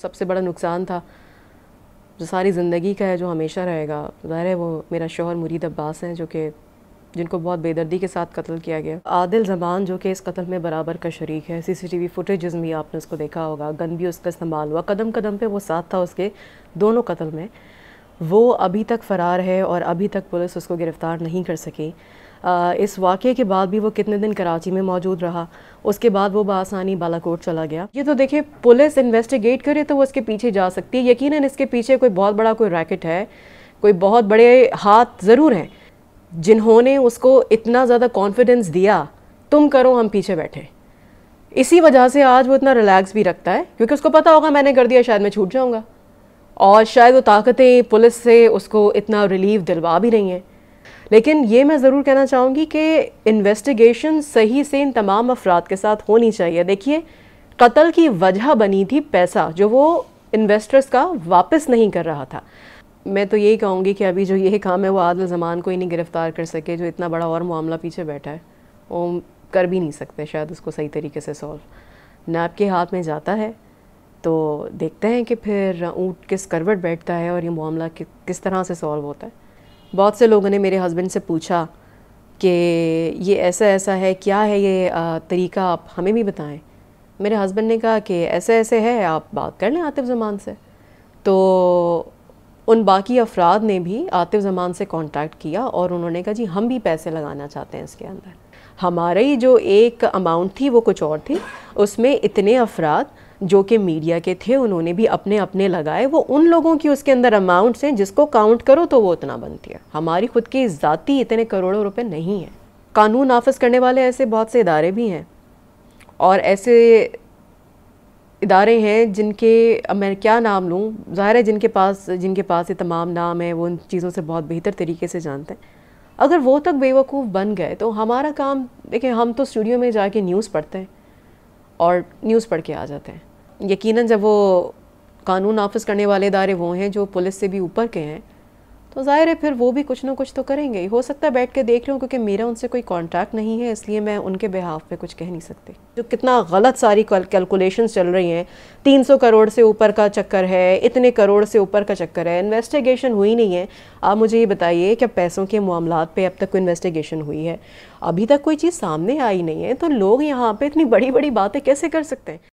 سب سے بڑا نقصان تھا جو ساری زندگی کا ہے جو ہمیشہ رہے گا ظاہر ہے وہ میرا شوہر مرید عباس ہیں جو کہ جن کو بہت بے دردی کے ساتھ قتل کیا گیا عادل زبان جو کہ اس قتل میں برابر کا شریک ہے سی سی ٹی وی فوٹیجز میں آپ نے اس کو دیکھا ہوگا گن بھی اس کا استعمال ہوا قدم قدم پہ وہ ساتھ تھا اس کے دونوں قتل میں وہ ابھی تک فرار ہے اور ابھی تک پولیس اس کو گرفتار نہیں کر سکی اس واقعے کے بعد بھی وہ کتنے دن کراچی میں موجود رہا اس کے بعد وہ بآسانی بالا کوٹ چلا گیا یہ تو دیکھیں پولیس انویسٹیگیٹ کرے تو وہ اس کے پیچھے جا سکتی ہے یقیناً اس کے پیچھے کوئی بہت بڑا کوئی ریکٹ ہے کوئی بہت بڑے ہاتھ ضرور ہیں جنہوں نے اس کو اتنا زیادہ کانفیڈنس دیا تم کرو ہم پیچھے بیٹھے اسی وجہ سے آج وہ اتنا ریلیکس بھی رکھتا ہے کیونکہ اس کو پتا ہوگا میں نے کر دیا شاید میں چھوٹ جاؤں گا اور شاید وہ طاقتیں پولیس سے اس کو اتنا ریلیف دلوا بھی رہی ہیں لیکن یہ میں ضرور کہنا چاہوں گی کہ انویسٹیگیشن صحیح سے ان تمام افراد کے ساتھ ہونی چاہیے دیکھیے قتل کی وجہ بنی تھی پیسہ جو وہ انویسٹرس کا واپس نہیں کر رہا تھا میں تو یہی کہوں گی کہ ابھی جو یہ کام ہے وہ عادل زمان کو ہی نہیں گرفتار کر سکے جو اتنا بڑا اور معاملہ پیچھے بیٹھا ہے وہ کر بھی نہیں سکتے شاید اس کو صحیح طریقے سے سولو ناپ کے ہاتھ میں جاتا ہے تو دیکھتے ہیں کہ پھر اونٹ کس کروٹ بیٹھتا ہے اور یہ معاملہ کس طرح سے سولو ہوتا ہے بہت سے لوگوں نے میرے ہسبینڈ سے پوچھا کہ یہ ایسا ایسا ہے کیا ہے یہ طریقہ آپ ہمیں بھی بتائیں میرے ہسبینڈ نے کہا کہ ایسے ایسے ہے آپ بات کر لیں عاطف زمان سے تو ان باقی افراد نے بھی عاطف زمان سے کانٹیکٹ کیا اور انہوں نے کہا جی ہم بھی پیسے لگانا چاہتے ہیں اس کے اندر ہماری جو ایک اماؤنٹ تھی وہ کچھ اور تھی اس میں اتنے افراد جو کہ میڈیا کے تھے انہوں نے بھی اپنے اپنے لگائے وہ ان لوگوں کی اس کے اندر اماؤنٹس ہیں جس کو کاؤنٹ کرو تو وہ اتنا بنتی ہے ہماری خود کی ذاتی اتنے کروڑوں روپے نہیں ہیں قانون نافذ کرنے والے ایسے بہت سے ادارے بھی ہیں اور ایسے ادارے ہیں جن کے میں کیا نام لوں ظاہر ہے جن کے پاس جن کے پاس یہ تمام نام ہیں وہ ان چیزوں سے بہت بہتر طریقے سے جانتے ہیں اگر وہ تک بیوقوف بن گئے تو ہمارا کام دیکھیں ہم تو اسٹوڈیو میں جا کے نیوز پڑھتے ہیں اور نیوز پڑھ کے آ جاتے ہیں یقیناً جب وہ قانون نافذ کرنے والے ادارے وہ ہیں جو پولیس سے بھی اوپر کے ہیں تو ظاہر ہے پھر وہ بھی کچھ نہ کچھ تو کریں گے ہو سکتا ہے بیٹھ کے دیکھ لوں کیونکہ میرا ان سے کوئی کانٹیکٹ نہیں ہے اس لیے میں ان کے بحاف پہ کچھ کہہ نہیں سکتے جو کتنا غلط ساری کیلکولیشنز چل رہی ہیں تین سو کروڑ سے اوپر کا چکر ہے اتنے کروڑ سے اوپر کا چکر ہے انویسٹیگیشن ہوئی نہیں ہے آپ مجھے یہ بتائیے کہ پیسوں کے معاملات پہ اب تک کوئی انویسٹیگیشن ہوئی ہے ابھی تک کوئی چیز سامنے آئی نہیں ہے تو لوگ یہاں پہ اتنی بڑی بڑی باتیں کیسے کر سکتے ہیں